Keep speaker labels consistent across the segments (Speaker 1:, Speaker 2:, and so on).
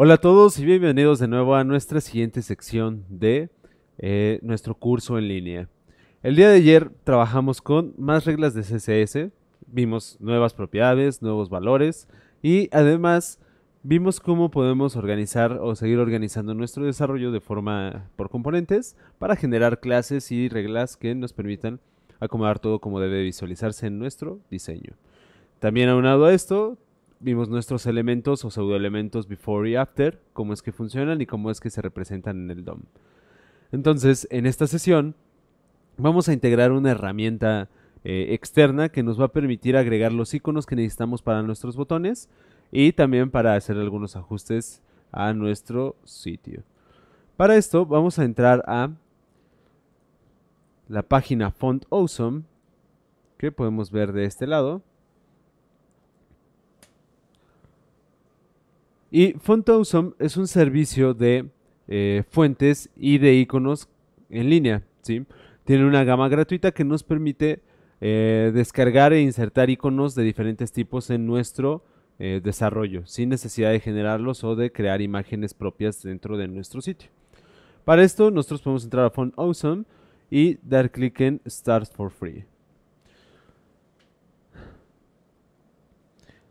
Speaker 1: Hola a todos y bienvenidos de nuevo a nuestra siguiente sección de eh, nuestro curso en línea. El día de ayer trabajamos con más reglas de CSS, vimos nuevas propiedades, nuevos valores y además vimos cómo podemos organizar o seguir organizando nuestro desarrollo de forma por componentes para generar clases y reglas que nos permitan acomodar todo como debe visualizarse en nuestro diseño. También aunado a esto, vimos nuestros elementos o pseudoelementos before y after, cómo es que funcionan y cómo es que se representan en el DOM. Entonces, en esta sesión vamos a integrar una herramienta eh, externa que nos va a permitir agregar los iconos que necesitamos para nuestros botones y también para hacer algunos ajustes a nuestro sitio. Para esto vamos a entrar a la página Font Awesome que podemos ver de este lado. Y Awesome es un servicio de eh, fuentes y de iconos en línea. Tiene una gama gratuita que nos permite eh, descargar e insertar iconos de diferentes tipos en nuestro eh, desarrollo, sin necesidad de generarlos o de crear imágenes propias dentro de nuestro sitio. Para esto, nosotros podemos entrar a Font Awesome y dar clic en Start for Free.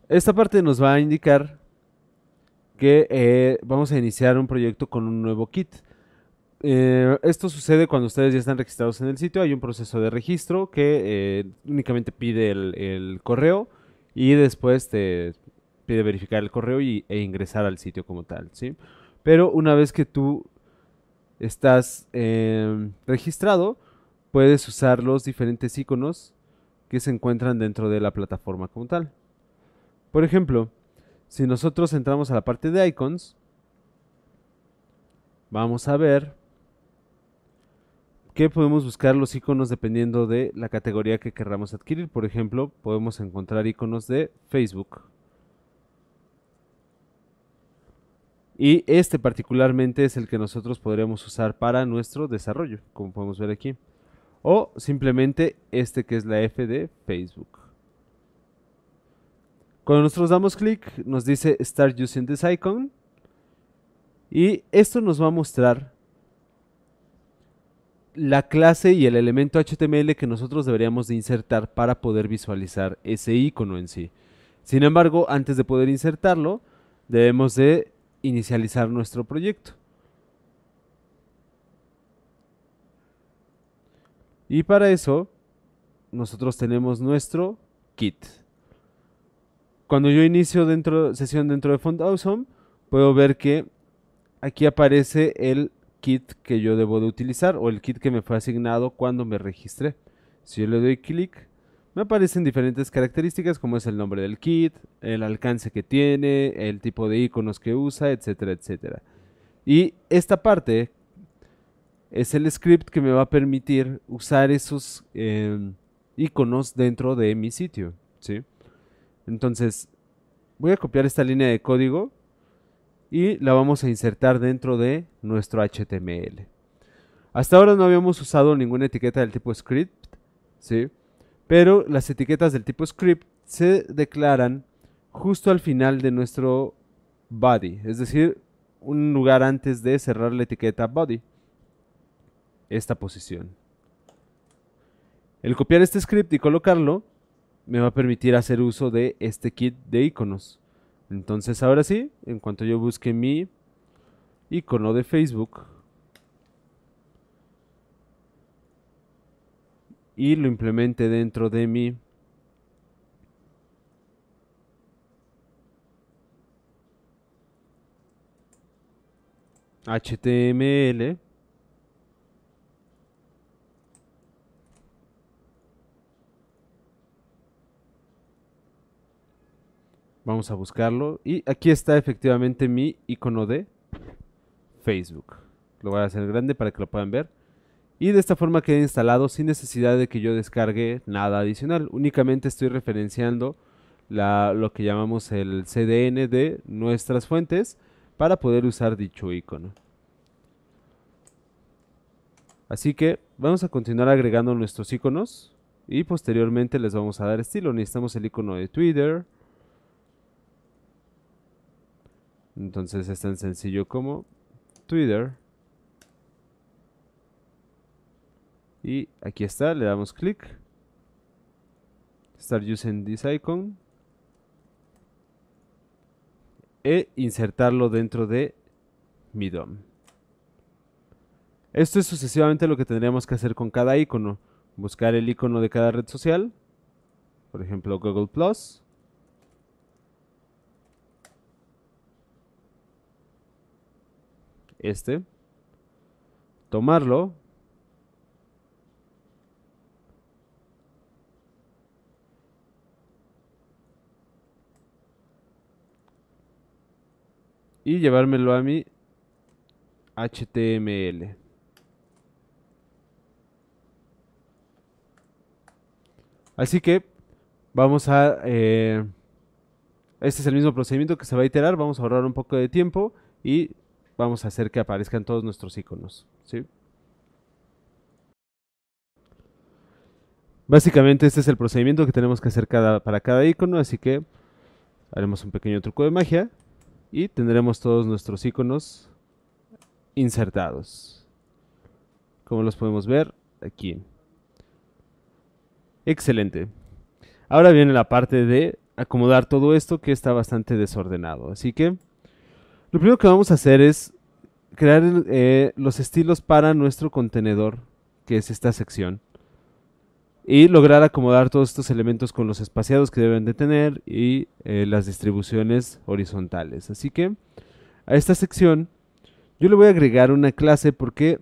Speaker 1: Esta parte nos va a indicar que eh, vamos a iniciar un proyecto con un nuevo kit. Eh, esto sucede cuando ustedes ya están registrados en el sitio, hay un proceso de registro que eh, únicamente pide el, correo y después te pide verificar el correo e ingresar al sitio como tal, ¿sí? Pero una vez que tú estás em, registrado, puedes usar los diferentes iconos que se encuentran dentro de la plataforma como tal. Por ejemplo, si nosotros entramos a la parte de icons, vamos a ver que podemos buscar los iconos dependiendo de la categoría que querramos adquirir. Por ejemplo, podemos encontrar iconos de Facebook. Y este particularmente es el que nosotros podríamos usar para nuestro desarrollo, como podemos ver aquí. O simplemente este que es la F de Facebook. Cuando nosotros damos clic, nos dice Start Using this Icon. Y esto nos va a mostrar la clase y el elemento HTML que nosotros deberíamos de insertar para poder visualizar ese icono en sí. Sin embargo, antes de poder insertarlo, debemos de inicializar nuestro proyecto. Y para eso, nosotros tenemos nuestro kit cuando yo inicio dentro, sesión dentro de Font Awesome, puedo ver que aquí aparece el kit que yo debo de utilizar o el kit que me fue asignado cuando me registré. Si yo le doy clic, me aparecen diferentes características como es el nombre del kit, el alcance que tiene, el tipo de iconos que usa, etcétera, etcétera. Y esta parte es el script que me va a permitir usar esos eh, iconos dentro de mi sitio, ¿sí? Entonces, voy a copiar esta línea de código y la vamos a insertar dentro de nuestro HTML. Hasta ahora no habíamos usado ninguna etiqueta del tipo script, ¿sí? Pero las etiquetas del tipo script se declaran justo al final de nuestro body, es decir, un lugar antes de cerrar la etiqueta body. Esta posición. El copiar este script y colocarlo me va a permitir hacer uso de este kit de iconos. Entonces ahora sí, en cuanto yo busque mi icono de Facebook y lo implemente dentro de mi HTML Vamos a buscarlo. Y aquí está efectivamente mi icono de Facebook. Lo voy a hacer grande para que lo puedan ver. Y de esta forma queda instalado sin necesidad de que yo descargue nada adicional. Únicamente estoy referenciando lo que llamamos el CDN de nuestras fuentes para poder usar dicho icono. Así que vamos a continuar agregando nuestros iconos y posteriormente les vamos a dar estilo. Necesitamos el icono de Twitter, Entonces es tan sencillo como Twitter. Y aquí está, le damos clic. Start using this icon. E insertarlo dentro de mi DOM. Esto es sucesivamente lo que tendríamos que hacer con cada icono. Buscar el icono de cada red social. Por ejemplo, Google Plus este, tomarlo, y llevármelo a mi HTML. Así que vamos a... Eh, este es el mismo procedimiento que se va a iterar, vamos a ahorrar un poco de tiempo y vamos a hacer que aparezcan todos nuestros iconos. ¿sí? Básicamente este es el procedimiento que tenemos que hacer para cada icono, así que haremos un pequeño truco de magia y tendremos todos nuestros iconos insertados. Como los podemos ver aquí. Excelente. Ahora viene la parte de acomodar todo esto que está bastante desordenado, así que lo primero que vamos a hacer es crear eh, los estilos para nuestro contenedor, que es esta sección. Y lograr acomodar todos estos elementos con los espaciados que deben de tener y eh, las distribuciones horizontales. Así que a esta sección yo le voy a agregar una clase porque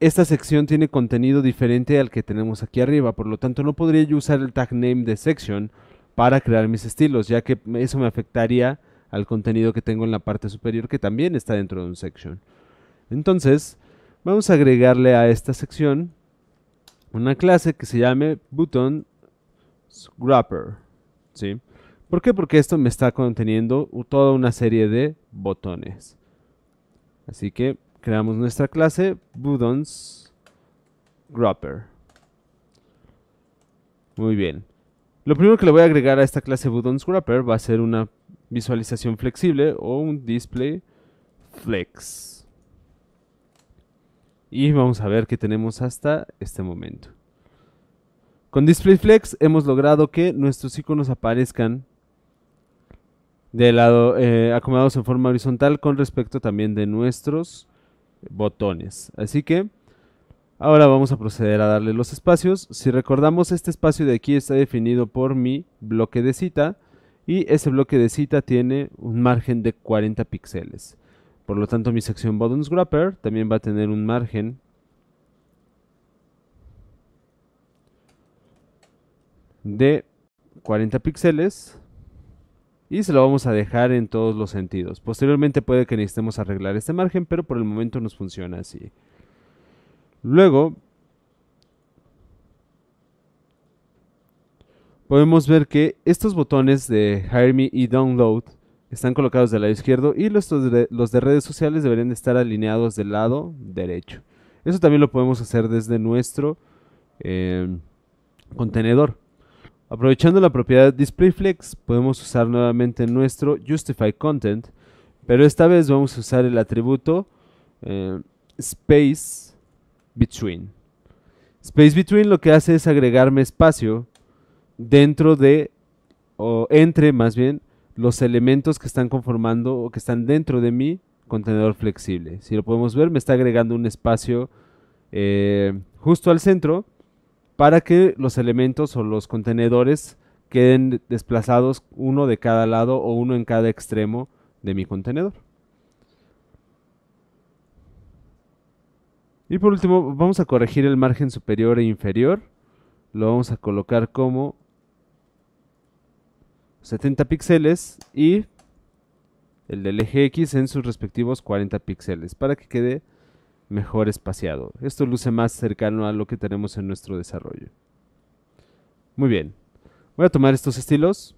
Speaker 1: esta sección tiene contenido diferente al que tenemos aquí arriba. Por lo tanto no podría yo usar el tag name de section para crear mis estilos, ya que eso me afectaría al contenido que tengo en la parte superior que también está dentro de un section. Entonces, vamos a agregarle a esta sección una clase que se llame button wrapper. ¿sí? ¿Por qué? Porque esto me está conteniendo toda una serie de botones. Así que creamos nuestra clase buttons wrapper. Muy bien. Lo primero que le voy a agregar a esta clase buttons wrapper va a ser una visualización flexible o un display flex. Y vamos a ver qué tenemos hasta este momento. Con Display Flex hemos logrado que nuestros iconos aparezcan de lado, eh, acomodados en forma horizontal con respecto también de nuestros botones. Así que ahora vamos a proceder a darle los espacios. Si recordamos, este espacio de aquí está definido por mi bloque de cita y ese bloque de cita tiene un margen de 40 píxeles. Por lo tanto, mi sección Buttons wrapper también va a tener un margen de 40 píxeles y se lo vamos a dejar en todos los sentidos. Posteriormente puede que necesitemos arreglar este margen, pero por el momento nos funciona así. Luego podemos ver que estos botones de Hire Me y Download están colocados del lado izquierdo y los de, redes sociales deberían estar alineados del lado derecho. Eso también lo podemos hacer desde nuestro em, contenedor. Aprovechando la propiedad display flex, podemos usar nuevamente nuestro Justify Content, pero esta vez vamos a usar el atributo eh, Space Between. Space Between lo que hace es agregarme espacio dentro de, o entre más bien, los elementos que están conformando o que están dentro de mi contenedor flexible. Si lo podemos ver, me está agregando un espacio eh, justo al centro para que los elementos o los contenedores queden desplazados uno de cada lado o uno en cada extremo de mi contenedor. Y por último, vamos a corregir el margen superior e inferior. Lo vamos a colocar como 70 píxeles y el del eje X en sus respectivos 40 píxeles para que quede mejor espaciado. Esto luce más cercano a lo que tenemos en nuestro desarrollo. Muy bien. Voy a tomar estos estilos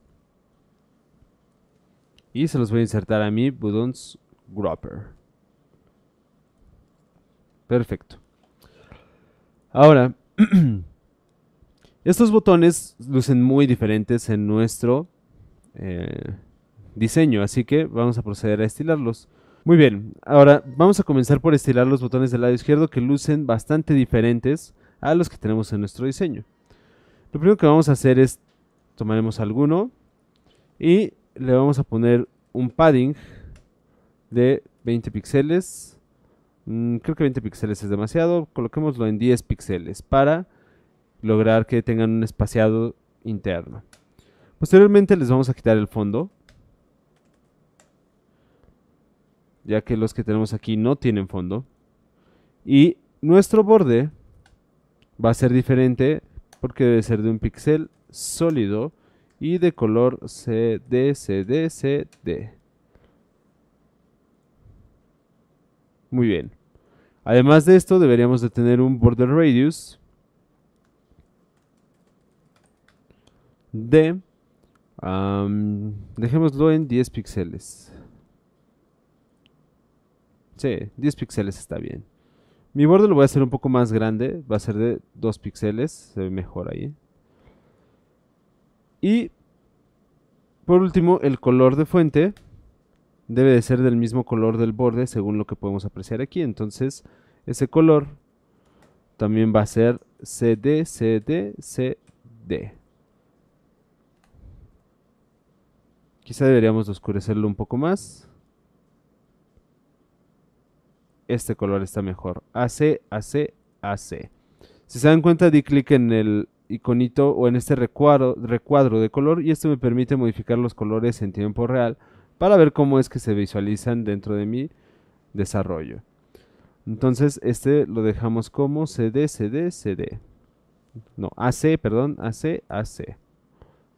Speaker 1: y se los voy a insertar a mi Budons Gropper. Perfecto. Ahora, estos botones lucen muy diferentes en nuestro eh, diseño, así que vamos a proceder a estilarlos. Muy bien, ahora vamos a comenzar por estilar los botones del lado izquierdo que lucen bastante diferentes a los que tenemos en nuestro diseño. Lo primero que vamos a hacer es tomaremos alguno y le vamos a poner un padding de 20 píxeles. Mm, creo que 20 píxeles es demasiado, coloquémoslo en 10 píxeles para lograr que tengan un espaciado interno. Posteriormente les vamos a quitar el fondo. Ya que los que tenemos aquí no tienen fondo. Y nuestro borde va a ser diferente porque debe ser de un píxel sólido y de color d c d. Muy bien. Además de esto deberíamos de tener un border radius de dejémoslo en 10 píxeles. Sí, 10 píxeles está bien. Mi borde lo voy a hacer un poco más grande. Va a ser de 2 píxeles. Se ve mejor ahí. Y por último, el color de fuente debe de ser del mismo color del borde según lo que podemos apreciar aquí. Entonces, ese color también va a ser CD, CD, CD. Quizá deberíamos oscurecerlo un poco más. Este color está mejor. AC, AC, AC. Si se dan cuenta, di clic en el iconito o en este recuadro, recuadro de color y esto me permite modificar los colores en tiempo real para ver cómo es que se visualizan dentro de mi desarrollo. Entonces este lo dejamos como CD, CD, CD. No, AC, perdón, AC, AC.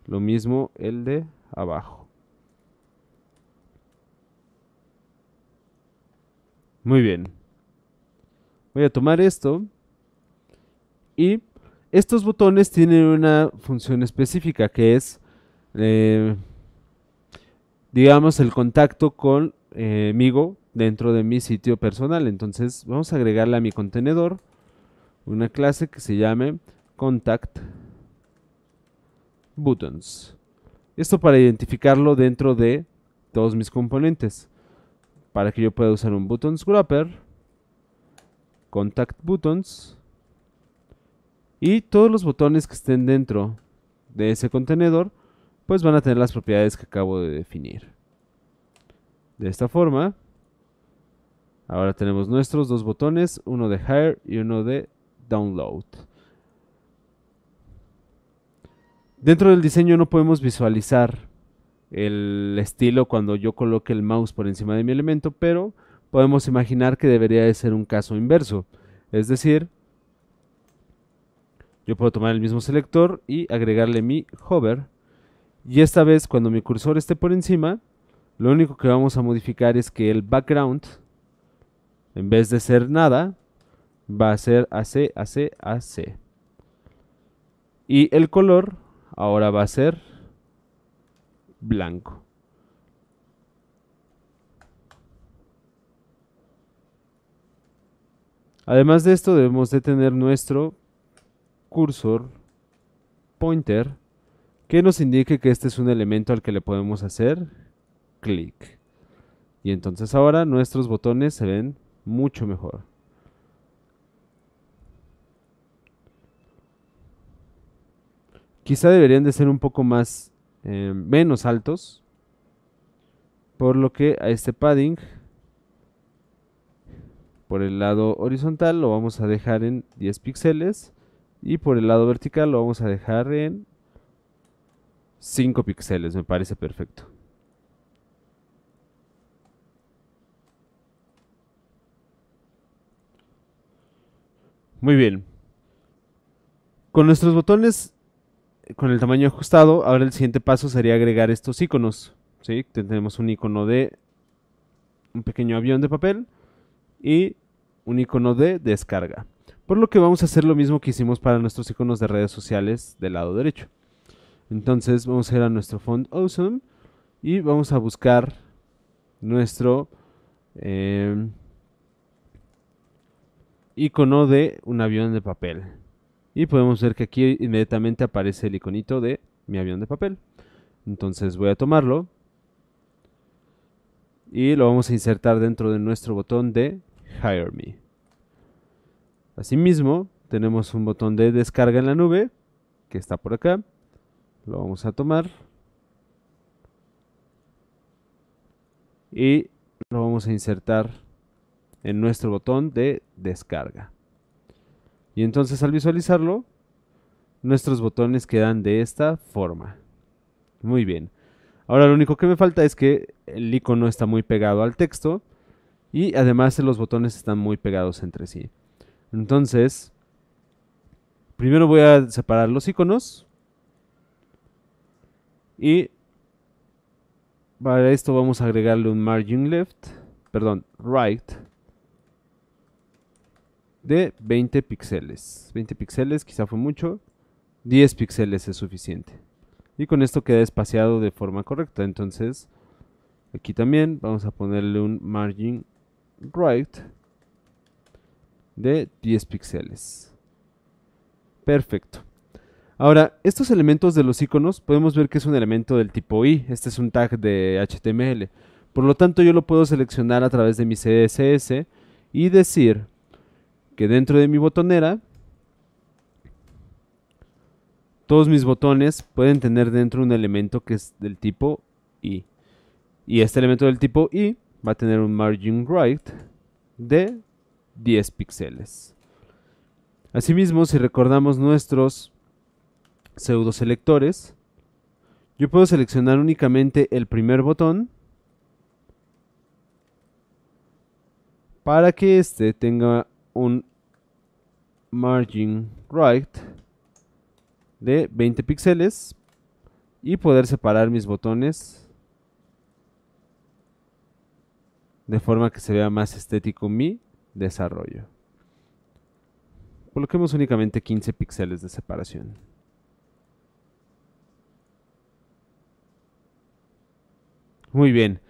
Speaker 1: Lo mismo el de abajo. Muy bien. Voy a tomar esto. Y estos botones tienen una función específica que es, eh, digamos, el contacto con eh, dentro de mi sitio personal. Entonces vamos a agregarle a mi contenedor una clase que se llame contact buttons. Esto para identificarlo dentro de todos mis componentes para que yo pueda usar un button scrapper, contact buttons y todos los botones que estén dentro de ese contenedor pues van a tener las propiedades que acabo de definir. De esta forma, ahora tenemos nuestros dos botones, uno de Hire y uno de Download. Dentro del diseño no podemos visualizar el estilo cuando yo coloque el mouse por encima de mi elemento, pero podemos imaginar que debería de ser un caso inverso. Es decir, yo puedo tomar el mismo selector y agregarle mi hover. Y esta vez cuando mi cursor esté por encima, lo único que vamos a modificar es que el background, en vez de ser nada, va a ser AC, AC, AC. Y el color ahora va a ser blanco. Además de esto debemos de tener nuestro cursor pointer que nos indique que este es un elemento al que le podemos hacer clic. Y entonces ahora nuestros botones se ven mucho mejor. Quizá deberían de ser un poco más Em, menos altos, por lo que a este padding por el lado horizontal lo vamos a dejar en 10 píxeles y por el lado vertical lo vamos a dejar en 5 píxeles, me parece perfecto. Muy bien. Con nuestros botones con el tamaño ajustado, ahora el siguiente paso sería agregar estos iconos. ¿sí? Tenemos un icono de un pequeño avión de papel y un icono de descarga. Por lo que vamos a hacer lo mismo que hicimos para nuestros iconos de redes sociales del lado derecho. Entonces vamos a ir a nuestro font Awesome y vamos a buscar nuestro eh, icono de un avión de papel. Y podemos ver que aquí inmediatamente aparece el iconito de mi avión de papel. Entonces voy a tomarlo y lo vamos a insertar dentro de nuestro botón de Hire Me. Asimismo, tenemos un botón de descarga en la nube que está por acá. Lo vamos a tomar y lo vamos a insertar en nuestro botón de descarga. Y entonces al visualizarlo, nuestros botones quedan de esta forma. Muy bien. Ahora lo único que me falta es que el icono está muy pegado al texto y además los botones están muy pegados entre sí. Entonces, primero voy a separar los iconos y para esto vamos a agregarle un margin left, perdón, right de 20 píxeles. 20 píxeles quizá fue mucho, 10 píxeles es suficiente. Y con esto queda espaciado de forma correcta. Entonces, aquí también vamos a ponerle un margin right de 10 píxeles. Perfecto. Ahora, estos elementos de los iconos podemos ver que es un elemento del tipo i. Este es un tag de HTML. Por lo tanto, yo lo puedo seleccionar a través de mi CSS y decir dentro de mi botonera todos mis botones pueden tener dentro un elemento que es del tipo i. Y este elemento del tipo i va a tener un margin right de 10 píxeles. Asimismo, si recordamos nuestros pseudo selectores, yo puedo seleccionar únicamente el primer botón para que este tenga un margin right de 20 píxeles y poder separar mis botones de forma que se vea más estético mi desarrollo. Coloquemos únicamente 15 píxeles de separación. Muy bien.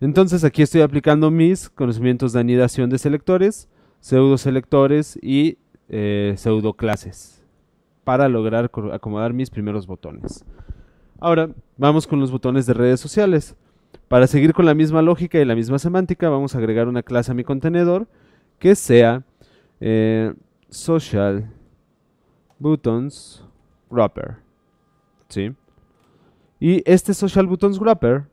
Speaker 1: Entonces aquí estoy aplicando mis conocimientos de anidación de selectores, pseudo selectores y eh, pseudo clases para lograr acomodar mis primeros botones. Ahora vamos con los botones de redes sociales. Para seguir con la misma lógica y la misma semántica, vamos a agregar una clase a mi contenedor que sea eh, social buttons wrapper. ¿Sí? Y este social buttons wrapper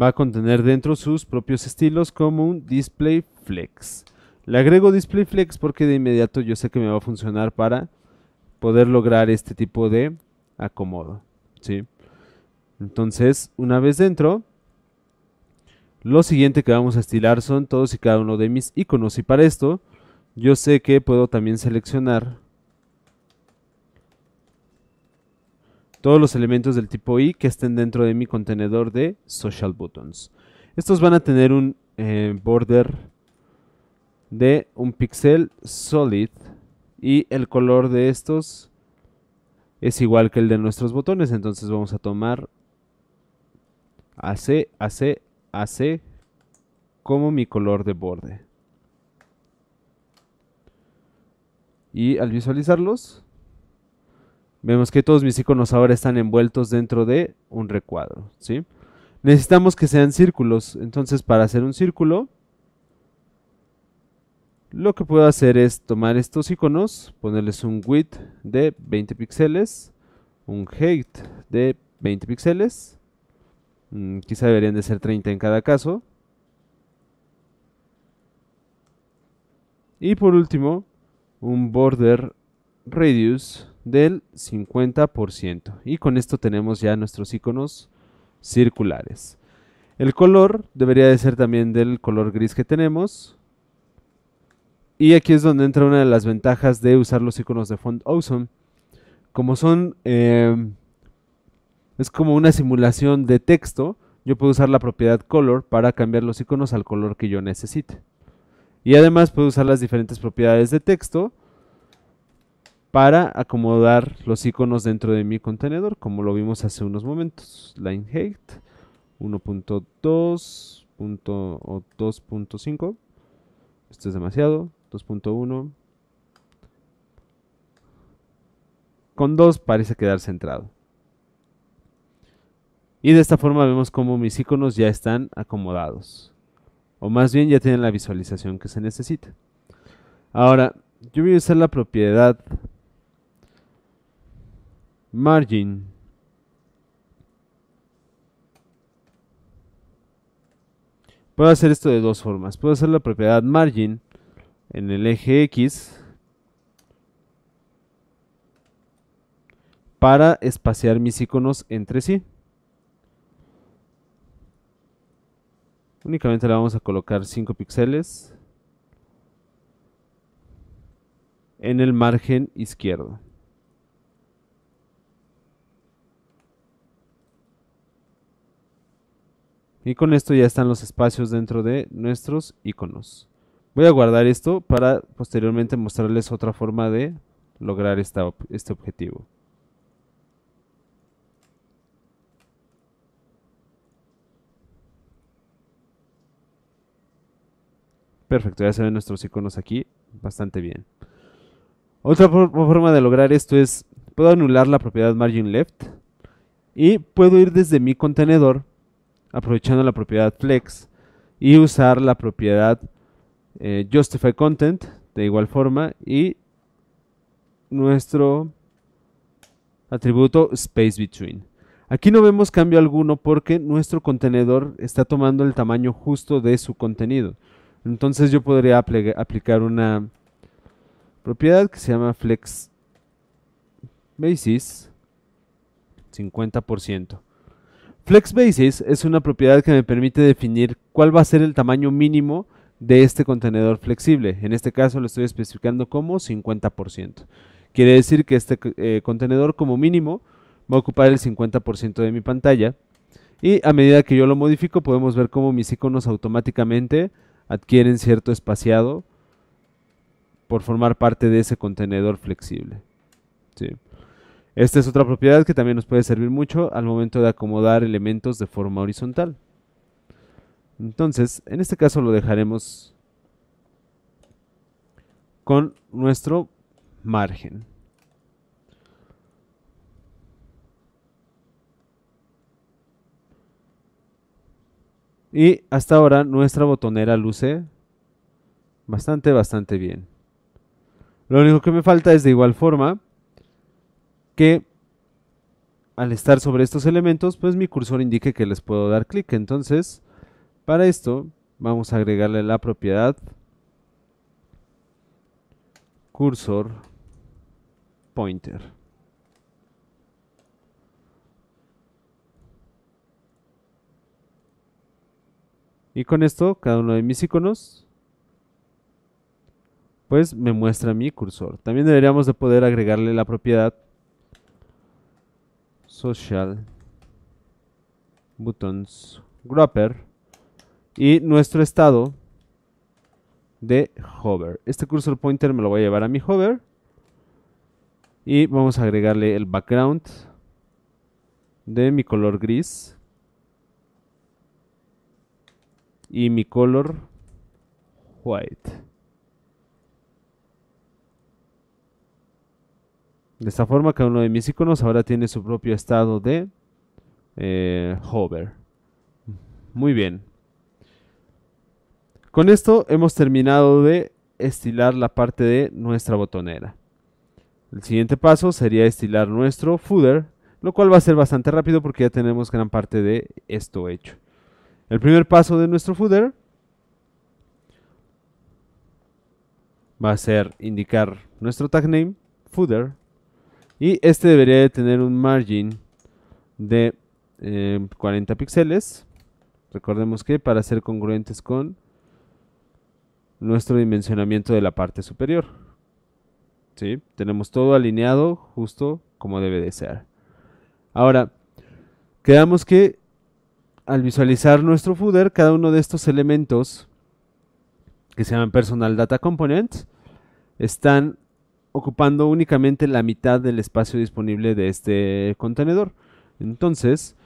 Speaker 1: Va a contener dentro sus propios estilos como un display flex. Le agrego display flex porque de inmediato yo sé que me va a funcionar para poder lograr este tipo de acomodo. ¿sí? Entonces, una vez dentro, lo siguiente que vamos a estilar son todos y cada uno de mis iconos. Y para esto, yo sé que puedo también seleccionar todos los elementos del tipo I que estén dentro de mi contenedor de social buttons. Estos van a tener un eh, border de un pixel solid y el color de estos es igual que el de nuestros botones, entonces vamos a tomar AC, AC, AC como mi color de borde. Y al visualizarlos, Vemos que todos mis iconos ahora están envueltos dentro de un recuadro, ¿sí? Necesitamos que sean círculos, entonces para hacer un círculo, lo que puedo hacer es tomar estos iconos, ponerles un width de 20 píxeles, un height de 20 píxeles, mm, quizá deberían de ser 30 en cada caso, y por último, un border radius del 50%. Y con esto tenemos ya nuestros iconos circulares. El color debería de ser también del color gris que tenemos. Y aquí es donde entra una de las ventajas de usar los iconos de Font Awesome. Como son... Em, es como una simulación de texto. Yo puedo usar la propiedad color para cambiar los iconos al color que yo necesite. Y además puedo usar las diferentes propiedades de texto para acomodar los iconos dentro de mi contenedor, como lo vimos hace unos momentos. Line height 1.2 o 2.5. Esto es demasiado. 2.1. Con 2 parece quedar centrado. Y de esta forma vemos cómo mis iconos ya están acomodados. O más bien ya tienen la visualización que se necesita. Ahora, yo voy a usar la propiedad margin puedo hacer esto de dos formas puedo hacer la propiedad margin en el eje X para espaciar mis iconos entre sí. Únicamente le vamos a colocar 5 píxeles en el margen izquierdo. Y con esto ya están los espacios dentro de nuestros iconos. Voy a guardar esto para posteriormente mostrarles otra forma de lograr este objetivo. Perfecto, ya se ven nuestros iconos aquí bastante bien. Otra forma de lograr esto es, puedo anular la propiedad margin left y puedo ir desde mi contenedor aprovechando la propiedad flex y usar la propiedad eh, justify content de igual forma y nuestro atributo space between. Aquí no vemos cambio alguno porque nuestro contenedor está tomando el tamaño justo de su contenido. Entonces yo podría aplicar una propiedad que se llama flex basis 50%. FlexBasis es una propiedad que me permite definir cuál va a ser el tamaño mínimo de este contenedor flexible. En este caso lo estoy especificando como 50%. Quiere decir que este eh, contenedor como mínimo va a ocupar el 50% de mi pantalla. Y a medida que yo lo modifico podemos ver cómo mis iconos automáticamente adquieren cierto espaciado por formar parte de ese contenedor flexible. Sí. Esta es otra propiedad que también nos puede servir mucho al momento de acomodar elementos de forma horizontal. Entonces, en este caso lo dejaremos con nuestro margen. Y hasta ahora nuestra botonera luce bastante, bastante bien. Lo único que me falta es de igual forma que al estar sobre estos elementos, pues mi cursor indique que les puedo dar clic. Entonces, para esto vamos a agregarle la propiedad cursor pointer. Y con esto, cada uno de mis iconos, pues me muestra mi cursor. También deberíamos de poder agregarle la propiedad social buttons Grouper y nuestro estado de hover. Este cursor pointer me lo voy a llevar a mi hover y vamos a agregarle el background de mi color gris y mi color white. De esta forma, cada uno de mis iconos ahora tiene su propio estado de eh, hover. Muy bien. Con esto hemos terminado de estilar la parte de nuestra botonera. El siguiente paso sería estilar nuestro footer, lo cual va a ser bastante rápido porque ya tenemos gran parte de esto hecho. El primer paso de nuestro footer va a ser indicar nuestro tag name, footer, y este debería de tener un margin de 40 eh, píxeles. Recordemos que para ser congruentes con nuestro dimensionamiento de la parte superior. ¿Sí? Tenemos todo alineado justo como debe de ser. Ahora, quedamos que al visualizar nuestro footer, cada uno de estos elementos que se llaman Personal Data Components están ocupando únicamente la mitad del espacio disponible de este contenedor. Entonces,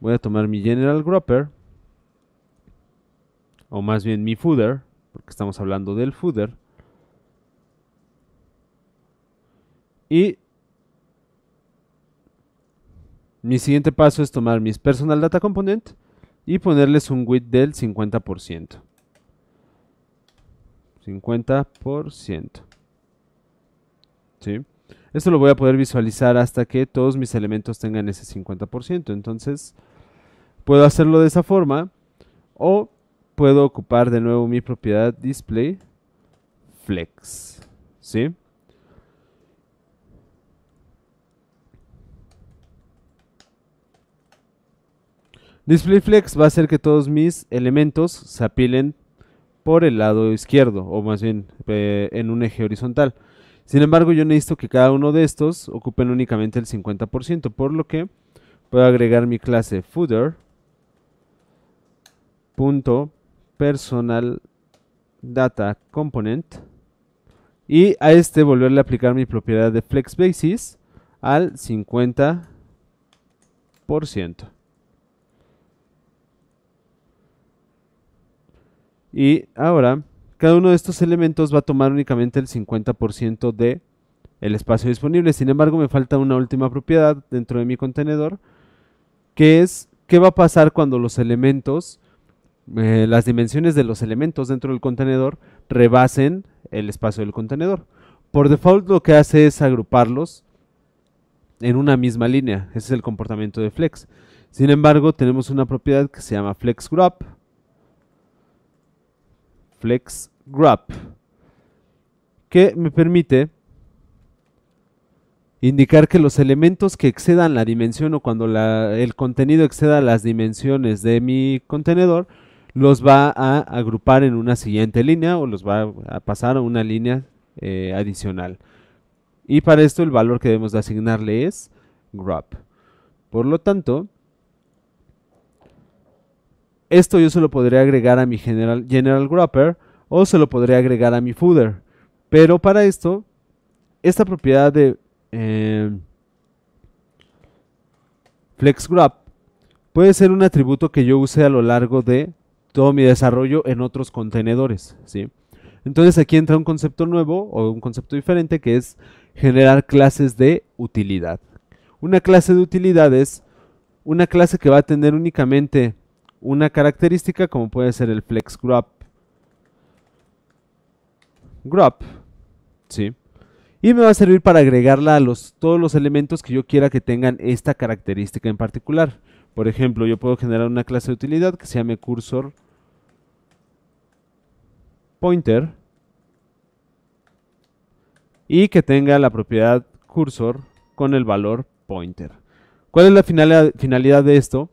Speaker 1: voy a tomar mi General Gropper, o más bien mi footer, porque estamos hablando del footer y mi siguiente paso es tomar mis Personal Data Component y ponerles un width del 50%. 50%. Esto lo voy a poder visualizar hasta que todos mis elementos tengan ese 50%. Entonces, puedo hacerlo de esa forma o puedo ocupar de nuevo mi propiedad display flex, Display flex va a hacer que todos mis elementos se apilen por el lado izquierdo o más bien eh, en un eje horizontal. Sin embargo, yo necesito que cada uno de estos ocupen únicamente el 50%, por lo que puedo agregar mi clase footer data component y a este volverle a aplicar mi propiedad de flex basis al 50%. Y ahora cada uno de estos elementos va a tomar únicamente el 50% de el espacio disponible. Sin embargo, me falta una última propiedad dentro de mi contenedor, que es qué va a pasar cuando los elementos, eh, las dimensiones de los elementos dentro del contenedor rebasen el espacio del contenedor. Por default lo que hace es agruparlos en una misma línea. Ese es el comportamiento de flex. Sin embargo, tenemos una propiedad que se llama flex group flex grab que me permite indicar que los elementos que excedan la dimensión o cuando el contenido exceda las dimensiones de mi contenedor los va a agrupar en una siguiente línea o los va a pasar a una línea eh, adicional y para esto el valor que debemos de asignarle es grab por lo tanto esto yo se lo podría agregar a mi general, general o se lo podría agregar a mi footer. Pero para esto, esta propiedad de eh, flex puede ser un atributo que yo use a lo largo de todo mi desarrollo en otros contenedores. ¿sí? Entonces aquí entra un concepto nuevo o un concepto diferente que es generar clases de utilidad. Una clase de utilidad es una clase que va a tener únicamente una característica como puede ser el flex ¿sí? Y me va a servir para agregarla a los, todos los elementos que yo quiera que tengan esta característica en particular. Por ejemplo, yo puedo generar una clase de utilidad que se llame cursor pointer y que tenga la propiedad cursor con el valor pointer. ¿Cuál es la finalidad de esto?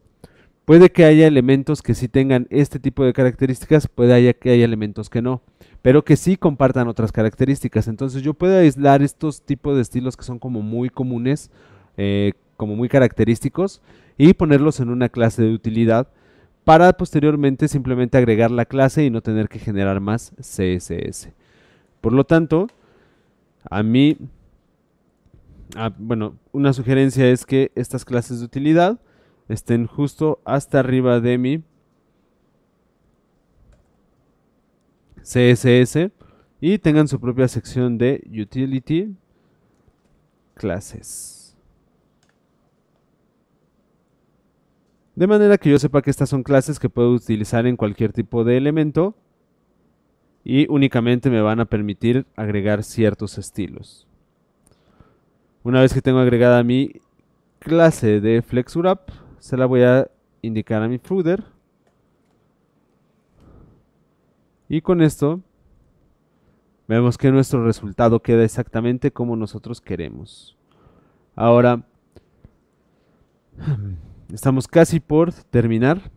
Speaker 1: Puede que haya elementos que sí tengan este tipo de características, puede que haya elementos que no, pero que sí compartan otras características. Entonces yo puedo aislar estos tipos de estilos que son como muy comunes, eh, como muy característicos, y ponerlos en una clase de utilidad para posteriormente simplemente agregar la clase y no tener que generar más CSS. Por lo tanto, a mí, bueno, una sugerencia es que estas clases de utilidad estén justo hasta arriba de mi CSS y tengan su propia sección de utility clases. De manera que yo sepa que estas son clases que puedo utilizar en cualquier tipo de elemento y únicamente me van a permitir agregar ciertos estilos. Una vez que tengo agregada mi clase de FlexWrap, se la voy a indicar a mi footer. Y con esto vemos que nuestro resultado queda exactamente como nosotros queremos. Ahora, estamos casi por terminar.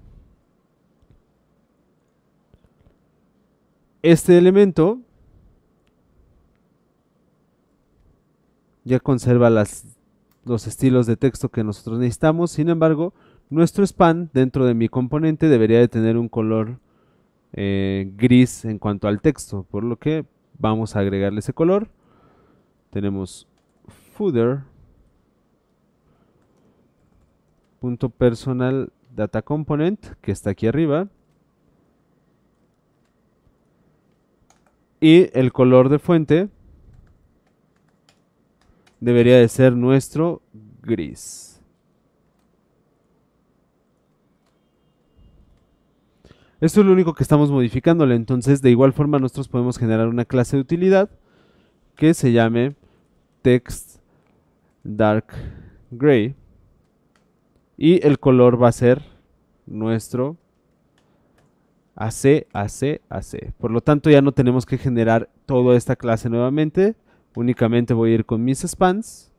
Speaker 1: Este elemento ya conserva las los estilos de texto que nosotros necesitamos. Sin embargo, nuestro span dentro de mi componente debería de tener un color eh, gris en cuanto al texto, por lo que vamos a agregarle ese color. Tenemos footer punto personal data component que está aquí arriba y el color de fuente debería de ser nuestro gris. Esto es lo único que estamos modificándole, entonces de igual forma nosotros podemos generar una clase de utilidad que se llame text dark gray y el color va a ser nuestro AC, AC, AC. Por lo tanto ya no tenemos que generar toda esta clase nuevamente, Únicamente voy a ir con mis spans.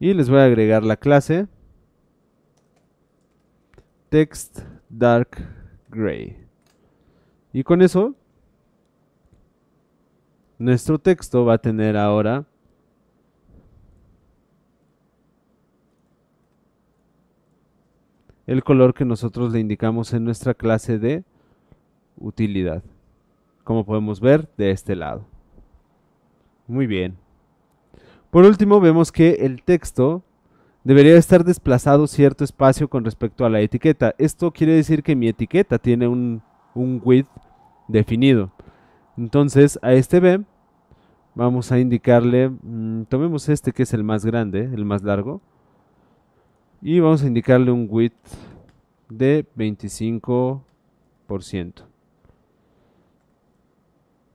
Speaker 1: Y les voy a agregar la clase text dark gray. Y con eso, nuestro texto va a tener ahora el color que nosotros le indicamos en nuestra clase de utilidad, como podemos ver de este lado. Muy bien. Por último, vemos que el texto debería estar desplazado cierto espacio con respecto a la etiqueta. Esto quiere decir que mi etiqueta tiene un, width definido. Entonces, a este B vamos a indicarle, mm, tomemos este que es el más grande, el más largo, y vamos a indicarle un width de 25%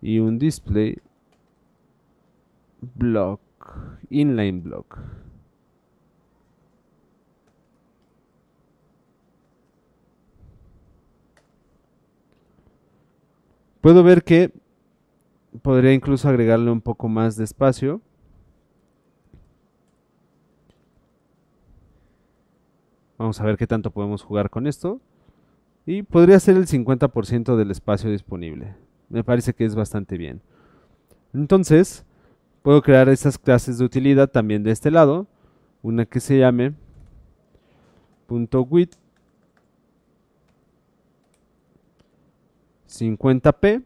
Speaker 1: y un display block, inline block. Puedo ver que podría incluso agregarle un poco más de espacio. Vamos a ver qué tanto podemos jugar con esto. Y podría ser el 50% del espacio disponible. Me parece que es bastante bien. Entonces, puedo crear estas clases de utilidad también de este lado. Una que se llame .width 50p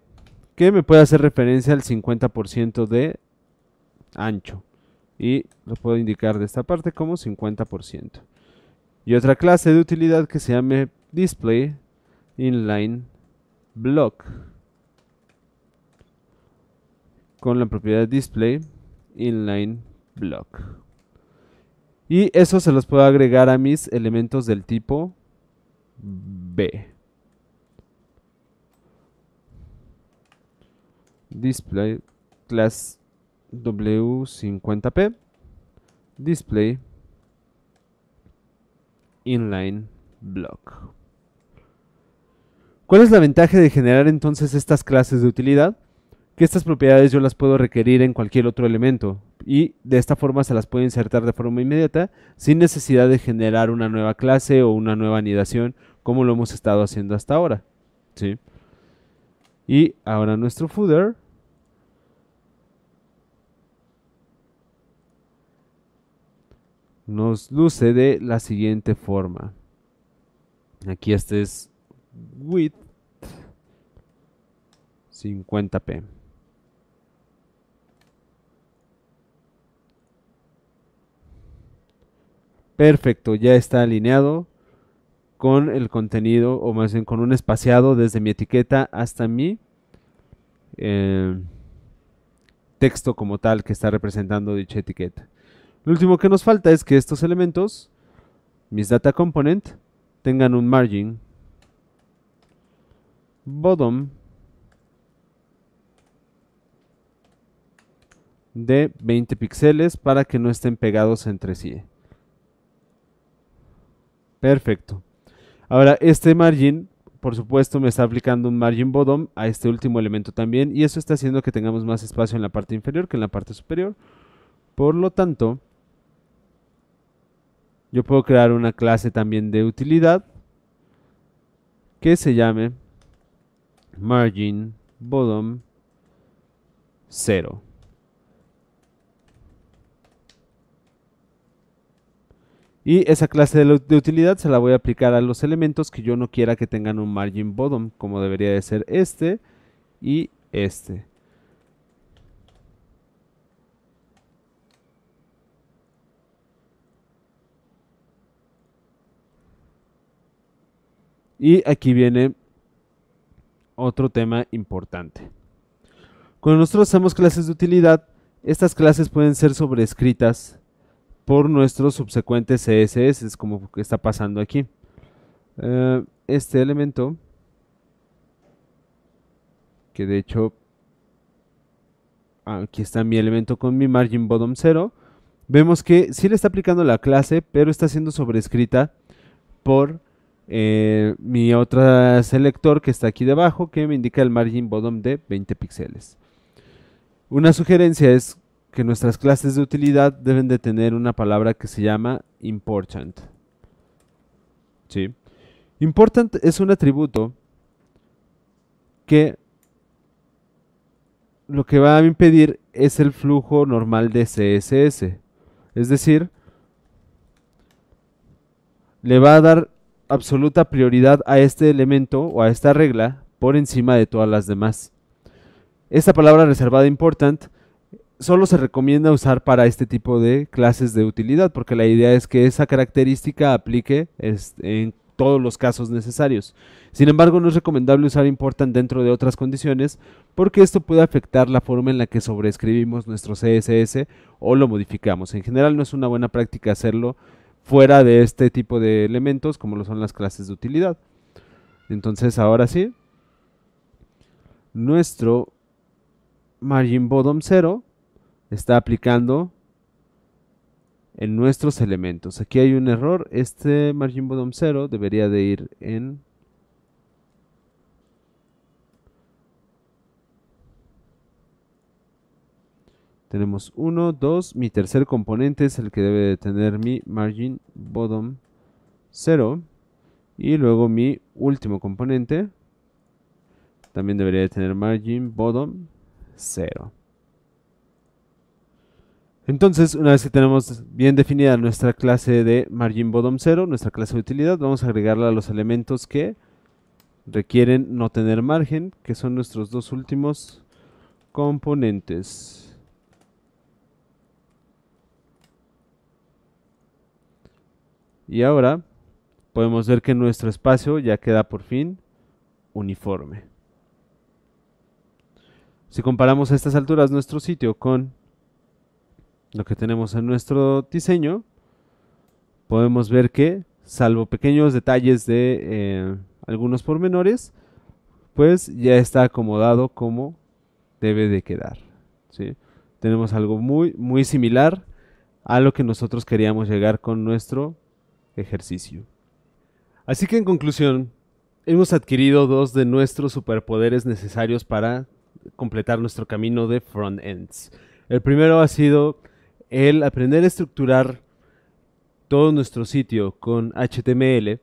Speaker 1: que me puede hacer referencia al 50% de ancho y lo puedo indicar de esta parte como 50% y otra clase de utilidad que se llame display inline block con la propiedad display inline block. Y eso se los puedo agregar a mis elementos del tipo B. Display class W50P display inline block. ¿Cuál es la ventaja de generar entonces estas clases de utilidad? que estas propiedades yo las puedo requerir en cualquier otro elemento y de esta forma se las puedo insertar de forma inmediata sin necesidad de generar una nueva clase o una nueva anidación como lo hemos estado haciendo hasta ahora. ¿sí? Y ahora nuestro footer nos luce de la siguiente forma. Aquí este es width 50p. Perfecto, ya está alineado con el contenido, o más bien con un espaciado desde mi etiqueta hasta mi eh, texto como tal que está representando dicha etiqueta. Lo último que nos falta es que estos elementos, mis data component, tengan un margin bottom de 20 píxeles para que no estén pegados entre sí. Perfecto. Ahora, este margin, por supuesto, me está aplicando un margin bottom a este último elemento también y eso está haciendo que tengamos más espacio en la parte inferior que en la parte superior. Por lo tanto, yo puedo crear una clase también de utilidad que se llame margin bottom 0. Y esa clase de, utilidad se la voy a aplicar a los elementos que yo no quiera que tengan un margin bottom, como debería de ser este y este. Y aquí viene otro tema importante. Cuando nosotros hacemos clases de utilidad, estas clases pueden ser sobrescritas por nuestros subsecuentes CSS, es como está pasando aquí. Eh, este elemento, que de hecho, aquí está mi elemento con mi margin bottom 0, vemos que sí le está aplicando la clase, pero está siendo sobrescrita por eh, mi otro selector que está aquí debajo, que me indica el margin bottom de 20 píxeles. Una sugerencia es que nuestras clases de utilidad deben de tener una palabra que se llama important. ¿Sí? Important es un atributo que lo que va a impedir es el flujo normal de CSS. Es decir, le va a dar absoluta prioridad a este elemento o a esta regla por encima de todas las demás. Esta palabra reservada important solo se recomienda usar para este tipo de clases de utilidad, porque la idea es que esa característica aplique este, en todos los casos necesarios. Sin embargo, no es recomendable usar importan dentro de otras condiciones, porque esto puede afectar la forma en la que sobreescribimos nuestro CSS o lo modificamos. En general, no es una buena práctica hacerlo fuera de este tipo de elementos, como lo son las clases de utilidad. Entonces, ahora sí, nuestro margin bottom 0 está aplicando en nuestros elementos. Aquí hay un error, este margin bottom 0 debería de ir en Tenemos 1, 2, mi tercer componente es el que debe de tener mi margin bottom 0 y luego mi último componente también debería de tener margin bottom 0. Entonces, una vez que tenemos bien definida nuestra clase de margin bottom 0, nuestra clase de utilidad, vamos a agregarla a los elementos que requieren no tener margen, que son nuestros dos últimos componentes. Y ahora podemos ver que nuestro espacio ya queda por fin uniforme. Si comparamos a estas alturas nuestro sitio con lo que tenemos en nuestro diseño, podemos ver que, salvo pequeños detalles de eh, algunos pormenores, pues ya está acomodado como debe de quedar. ¿sí? Tenemos algo muy, muy similar a lo que nosotros queríamos llegar con nuestro ejercicio. Así que en conclusión, hemos adquirido dos de nuestros superpoderes necesarios para completar nuestro camino de front ends. El primero ha sido el aprender a estructurar todo nuestro sitio con HTML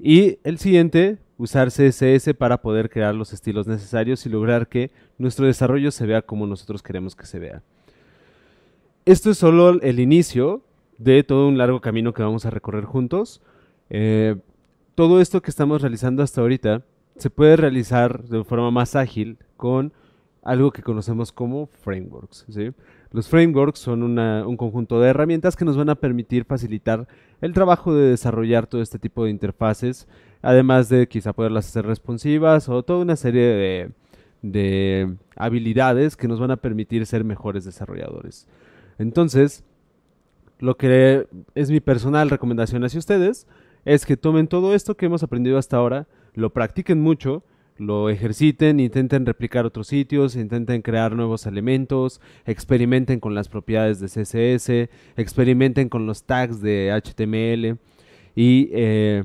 Speaker 1: y el siguiente, usar CSS para poder crear los estilos necesarios y lograr que nuestro desarrollo se vea como nosotros queremos que se vea. Esto es solo el inicio de todo un largo camino que vamos a recorrer juntos. Eh, todo esto que estamos realizando hasta ahorita se puede realizar de forma más ágil con algo que conocemos como frameworks. ¿sí? Los frameworks son un conjunto de herramientas que nos van a permitir facilitar el trabajo de desarrollar todo este tipo de interfaces, además de quizá poderlas hacer responsivas o toda una serie de, de habilidades que nos van a permitir ser mejores desarrolladores. Entonces, lo que es mi personal recomendación hacia ustedes es que tomen todo esto que hemos aprendido hasta ahora, lo practiquen mucho, lo ejerciten, intenten replicar otros sitios, intenten crear nuevos elementos, experimenten con las propiedades de CSS, experimenten con los tags de HTML y sólo eh,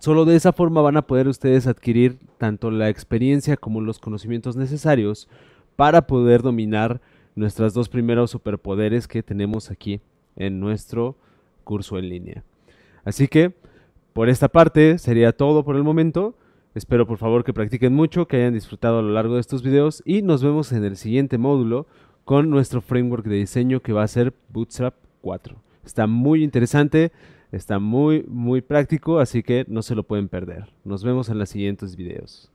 Speaker 1: solo de esa forma van a poder ustedes adquirir tanto la experiencia como los conocimientos necesarios para poder dominar nuestras dos primeros superpoderes que tenemos aquí en nuestro curso en línea. Así que, por esta parte sería todo por el momento. Espero por favor que practiquen mucho, que hayan disfrutado a lo largo de estos videos y nos vemos en el siguiente módulo con nuestro framework de diseño que va a ser Bootstrap 4. Está muy interesante, está muy muy práctico, así que no se lo pueden perder. Nos vemos en los siguientes videos.